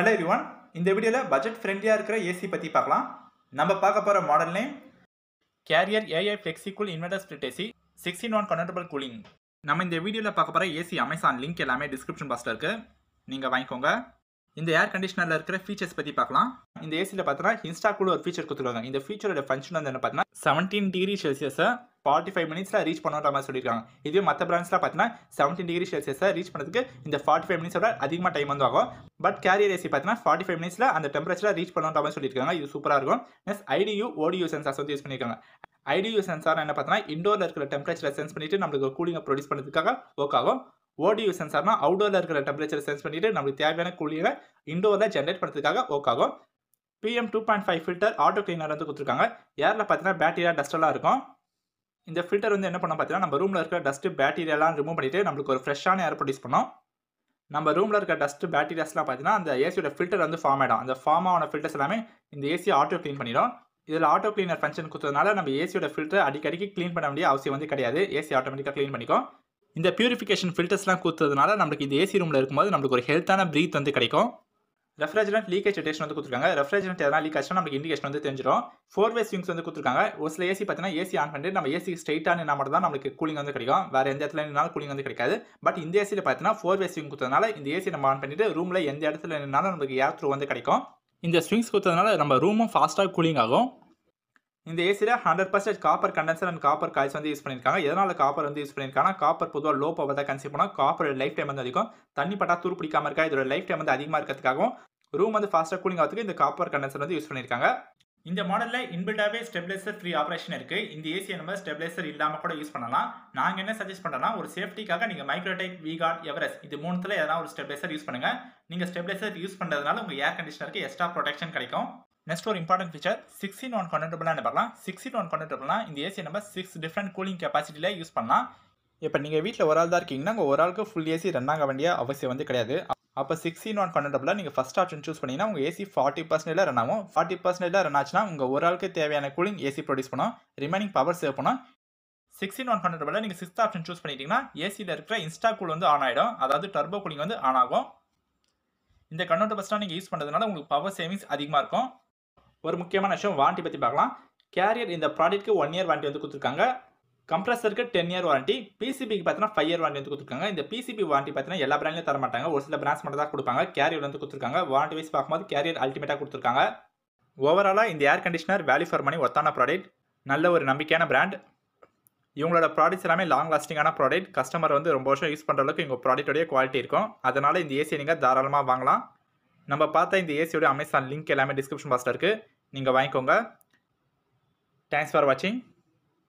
hello everyone இந்த வீடியோவில் budget ஃப்ரெண்ட்லியாக இருக்கிற ஏசி பற்றி பார்க்கலாம் நம்ம பார்க்க போகிற model name Carrier AI Flexicool inverter split AC sixteen one convertible cooling நம்ம இந்த வீடியோவில் பார்க்க போகிற ஏசி அமேசான் லிங்க் எல்லாமே டிஸ்கிரிப்ஷன் பாக்ஸில் இருக்குது நீங்கள் வாங்கிக்கோங்க இந்த ஏர் கண்டிஷனரில் இருக்கிற ஃபீச்சர்ஸ் பற்றி பார்க்கலாம் இந்த ஏசியில் பார்த்தீங்கன்னா இன்ஸ்டா இன்ஸ்டாக்குள்ள ஒரு ஃபீச்சர் கொடுத்துருக்காங்க இந்த ஃபீச்சரோட ஃபங்க்ஷன் வந்து என்ன பார்த்தீங்கன்னா செவன்டீன் டிகிரி செல்சியஸை ஃபார்ட்டி ஃபைவ் மினிட்ஸில் ரீச் பண்ணுற மாதிரி சொல்லியிருக்காங்க இதுவே மற்ற பிரான்ச்சில் பார்த்தீங்கன்னா செவன்டீன் டிகிரி செல்சியஸை ரீச் பண்ணுறதுக்கு இந்த ஃபார்ட்டி ஃபைவ் மினிட்ஸோட அதிகமாக டைம் வந்து ஆகும் பட் கேரியர் ஏசி பார்த்தீங்கன்னா ஃபார்ட்டி ஃபைவ் மினிட்ஸில் அந்த டெம்பரேச்சரில் ரீச் பண்ணுற மாதிரி சொல்லியிருக்காங்க இது சூப்பராக இருக்கும் நெக்ஸ்ட் ஐடியூ ஓடியூ சென்சார்ஸ் வந்து யூஸ் பண்ணியிருக்காங்க ஐடியூ சென்சார் என்ன பார்த்தீங்கன்னா இண்டோரில் இருக்கிற டெம்பரேச்சரை சென்ஸ் பண்ணிவிட்டு நம்மளுக்கு கூலிங்கை ப்ரொடியூஸ் பண்ணுறதுக்காக ஒர்க் ஆகும் ஓடியூ சென்சார்னா அவுடோரில் இருக்கிற டெம்பரேச்சர் சென்ஸ் பண்ணிவிட்டு நம்மளுக்கு தேவையான கூலியை இண்டோரில் ஜென்ரேட் பண்ணுறதுக்காக ஒர்க் ஆகும் PM two point five filter auto cleaner வந்து கொடுத்துருக்காங்க ஏரில் பார்த்தீங்கன்னா பேட்டரியாக டஸ்டெல்லாம் இருக்கும் இந்த ஃபில்டர் வந்து என்ன பண்ணோம் பார்த்தீங்கன்னா நம்ம ரூமில் இருக்க டஸ்ட்டு பேட்டீரியாலாம் ரிமூவ் பண்ணிவிட்டு நம்மளுக்கு ஒரு ஃப்ரெஷ்ஷான ஏர் ப்ரொடியூஸ் பண்ணோம் நம்ம ரூமில் இருக்க டஸ்ட்டு பேட்டீரியாஸ்லாம் பார்த்தீங்கன்னா அந்த ஏசியோட ஃபில்டர் வந்து ஃபார்ம் ஆகிடும் அந்த ஃபார்ம் ஆன ஃபில்டர்ஸ் எல்லாமே இந்த ஏசியை ஆட்டோ க்ளீன் பண்ணிடும் இதில் ஆட்டோ க்ளீனர் ஃபங்க்ஷன் கொடுத்ததுனால நம்ம ஏசியோட ஃபில்டர் அடிக்கடிக்கு க்ளீன் பண்ண வேண்டிய அவசியம் வந்து கிடையாது ஏசி ஆட்டோமேட்டிக்காக க்ளீன் பண்ணிக்கும் இந்த பியூரிஃபிகேஷன் ஃபில்டர்ஸ்லாம் கொடுத்ததுனால நம்மளுக்கு இந்த ஏசி ரூமில் இருக்கும்போது நம்மளுக்கு ஒரு ஹெல்த்தான ப்ரீத் வந்து கிடைக்கும் ரெஃப்ரிஜரண்ட் லீக்கேஜ் டெஸ்ட் வந்து கொடுத்துருக்காங்க ரெஃப்ரிஜரண்ட் எதனா லீக் ஆச்சுன்னா நமக்கு இண்டிகேஷன் வந்து தெரிஞ்சிடும் ஃபோர் வே ஸ்விங்ஸ் வந்து கொடுத்துருக்காங்க ஒரு சில ஏசி பார்த்தீங்கன்னா ஏசி ஆன் பண்ணி நம்ம ஏசி ஸ்ட்ரைட்டாக நின்னா மட்டும் தான் நமக்கு கூலிங் வந்து கிடைக்கும் வேறு எந்த இடத்துல நின்னாலும் கூலிங் வந்து கிடைக்காது பட் இந்த ஏசியில் பார்த்தீங்கன்னா ஃபோர் வே ஸ்விங் கொடுத்ததுனால இந்த ஏசி நம்ம ஆன் பண்ணிட்டு ரூமில் எந்த இடத்துல நின்னாலும் நமக்கு ஏர் த்ரூ வந்து கிடைக்கும் இந்த ஸ்விங்ஸ் கொடுத்ததுனால நம்ம ரூமும் ஃபாஸ்ட்டாக கூலிங் ஆகும் இந்த ஏசியில் hundred percent copper condenser and copper coils வந்து யூஸ் பண்ணியிருக்காங்க எதனால் காப்பர் வந்து யூஸ் பண்ணியிருக்காங்க காப்பர் பொதுவாக லோ பவர் தான் கன்சியூம் பண்ணால் காப்பர் லைஃப் டைம் வந்து அதிகம் தண்ணி பட்டா தூர் பிடிக்காம இருக்கா இதோட லைஃப் டைம் வந்து அதிகமாக இருக்கிறதுக்காகவும் ரூம் வந்து ஃபாஸ்ட்டாக கூலிங் ஆகிறதுக்கு இந்த காப்பர் கண்டென்சர் வந்து யூஸ் பண்ணியிருக்காங்க இந்த மாடலில் இன்பில்டாகவே ஸ்டெப்லைசர் ஃப்ரீ ஆப்ரேஷன் இருக்குது இந்த ஏசியை நம்ம ஸ்டெப்லைசர் இல்லாமல் கூட யூஸ் பண்ணலாம் நாங்கள் என்ன சஜஸ்ட் பண்ணுறோம்னா ஒரு சேஃப்டிக்காக நீங்கள் மைக்ரோடெக் விகார்ட் எவரஸ் இது மூணுத்தில் எதனா ஒரு ஸ்டெப்லைசர் யூஸ் பண்ணுங்கள் நீங்கள் ஸ்டெப்லைசர் யூஸ் பண்ணுறதுனால உங்கள் ஏர் கண்டிஷனருக்கு எக்ஸ்ட்ரா ப்ரொடெக்ஷன் கிடைக்கும் நெக்ஸ்ட் ஒரு important feature six in one கண்டென்டபிளாக பார்க்கலாம் இன் ஒன் கண்டென்டபிளாக இந்த ஏசியை நம்ம சிக்ஸ் டிஃப்ரெண்ட் கூலிங் கெப்பாசிட்டியில் யூஸ் பண்ணலாம் இப்போ நீங்கள் வீட்டில் ஒரு ஆள் தான் இருக்கீங்கன்னா ஒரு ஆளுக்கு ஃபுல் ஏசி ரன் ஆக வேண்டிய அவசியம் வந்து கிடையாது அப்போ சிக்ஸ்டீன் ஒன் பன்னெண்டபில் நீங்கள் ஃபஸ்ட் ஆப்ஷன் சூஸ் பண்ணிங்கன்னா உங்கள் ஏசி ஃபார்ட்டி பர்சன்டேஜில் ரன் ஆகும் ஃபார்ட்டி பர்சன்டேஜில் ரன் ஆச்சுன்னா உங்கள் ஒரு ஆளுக்கு தேவையான கூலிங் ஏசி ப்ரொடியூஸ் பண்ணும் ரிமைனிங் பவர் சேவ் பண்ணும் சிக்ஸ்டீன் ஒன் பன்னெண்டபில் நீங்கள் சிக்ஸ்த் ஆப்ஷன் சூஸ் பண்ணிட்டீங்கன்னா ஏசியில் இருக்கிற இன்ஸ்டா கூல் வந்து ஆன் ஆகிடும் அதாவது டர்போ கூலிங் வந்து ஆன் ஆகும் இந்த கன்வெர்ட் பஸ்லாம் நீங்கள் யூஸ் பண்ணுறதுனால உங்களுக்கு பவர் சேவிங்ஸ் அதிகமாக இருக்கும் ஒரு முக்கியமான விஷயம் வாண்டி பற்றி பார்க்கலாம் கேரியர் இந்த ப்ராடக்ட்க்கு ஒன் இயர் வாண்டி வந்து கொடுத்துருக்காங்க கம்ப்ரஸருக்கு டென் இயர் வாரண்டி பிசிபிக்கு பார்த்தீங்கன்னா ஃபைவ் இயர் வாரண்டி வந்து கொடுத்துருக்காங்க இந்த பிசிபி வாரண்ட்டி பார்த்தீங்கன்னா எல்லா பிராண்ட்லையும் தர மாட்டாங்க ஒரு சில பிராண்ட்ஸ் மட்டும் தான் கொடுப்பாங்க கேரியர் வந்து கொடுத்துருக்காங்க வாரண்டி வைஸ் பார்க்கும்போது கேரியர் அல்டிமேட்டாக கொடுத்துருக்காங்க ஓவராலாக இந்த air conditioner value for money ஒத்தான ப்ராடக்ட் நல்ல ஒரு நம்பிக்கையான பிராண்ட் இவங்களோட ப்ராடக்ட்ஸ் எல்லாமே லாங் லாஸ்டிங்கான ப்ராடக்ட் கஸ்டமர் வந்து ரொம்ப வருஷம் யூஸ் பண்ணுற அளவுக்கு உங்கள் ப்ராடக்ட்டுடைய குவாலிட்டி இருக்கும் அதனால் இந்த ஏசியை நீங்கள் தாராளமாக வாங்கலாம் நம்ம பார்த்தா இந்த ஏசியோட அமேசான் லிங்க் எல்லாமே டிஸ்கிரிப்ஷன் பாக்ஸில் இருக்குது நீங்கள் வாங்கிக்கோங்க தேங்க்ஸ் ஃபார் வாட்சிங்